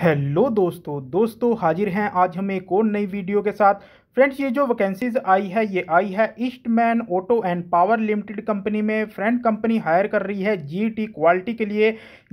hello दोस्तों दोस्तों हाजिर हैं आज हम एक और नई वीडियो के साथ फ्रेंड्स ये जो वैकेंसीज आई है ये आई है Eastman auto and power limited company में फ्रेंड कंपनी हायर कर रही है जीटी क्वालिटी के लिए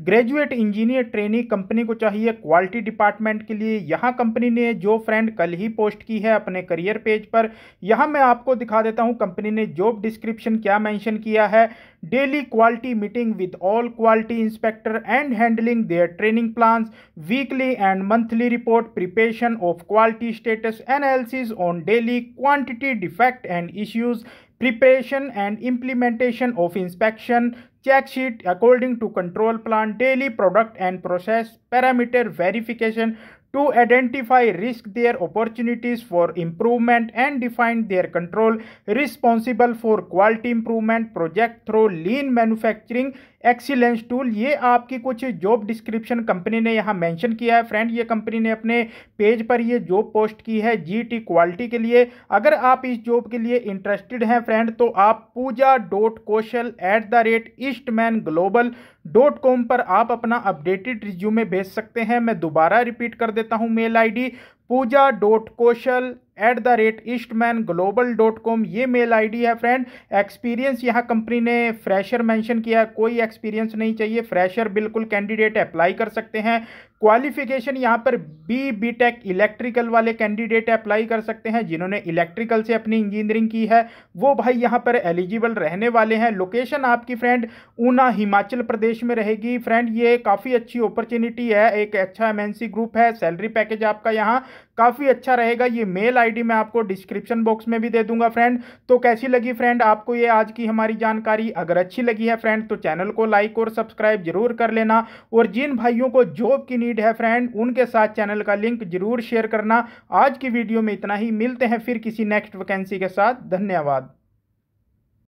ग्रेजुएट इंजीनियर ट्रेनी कंपनी को चाहिए क्वालिटी डिपार्टमेंट के लिए यहाँ कंपनी ने जो फ्रेंड कल ही पोस्ट की है अपने करियर पेज पर यहाँ मैं आपको दिखा देता हूँ कंपनी ने जॉब डिस्क्रिप्शन क्या मैंशन किया है daily quality meeting with all quality inspector and handling their training plans weekly and monthly report preparation of quality status analysis on daily quantity defect and issues, preparation and implementation of inspection, check sheet according to control plan, daily product and process, parameter verification, to identify risk their opportunities for improvement and define their control responsible for quality improvement project through lean manufacturing excellence tool ये आपकी कुछ job description company ने यहाँ mention किया है friend ये company ने अपने पेज पर ये जॉब पोस्ट की है जीटी क्वालिटी के लिए अगर आप इस जॉब के लिए इंटरेस्टेड हैं फ्रेंड तो आप Pooja dot Kaushal at the rate Eastman global dot com पर आप अपना अपडेटेड रिज्यूमे भेज सकते हैं मैं दोबारा रिपीट कर देता देता हूँ mail ID Pooja dot Kaushal at the rate Eastman global dot com ये मेल आईडी है फ्रेंड एक्सपीरियंस यहाँ कंपनी ने फ्रेशर मेंशन किया है कोई एक्सपीरियंस नहीं चाहिए फ्रेशर बिल्कुल कैंडिडेट अप्लाई कर सकते हैं क्वालिफिकेशन यहाँ पर बी बी टेक इलेक्ट्रिकल वाले कैंडिडेट अप्लाई कर सकते हैं जिन्होंने इलेक्ट्रिकल से अपनी इंजीनियरिंग की है वो भाई यहाँ पर एलिजिबल रहने वाले हैं लोकेशन आपकी फ्रेंड ऊना हिमाचल प्रदेश में रहेगी फ्रेंड ये काफ़ी अच्छी अपॉर्चुनिटी है एक अच्छा सी ग्रुप है सैलरी पैकेज आपका यहाँ काफ़ी अच्छा रहेगा ये मेल आईडी मैं आपको डिस्क्रिप्शन बॉक्स में भी दे दूंगा फ्रेंड तो कैसी लगी फ्रेंड आपको ये आज की हमारी जानकारी अगर अच्छी लगी है फ्रेंड तो चैनल को लाइक और सब्सक्राइब जरूर कर लेना और जिन भाइयों को जॉब की नीड है फ्रेंड उनके साथ चैनल का लिंक जरूर शेयर करना आज की वीडियो में इतना ही मिलते हैं फिर किसी नेक्स्ट वैकेंसी के साथ धन्यवाद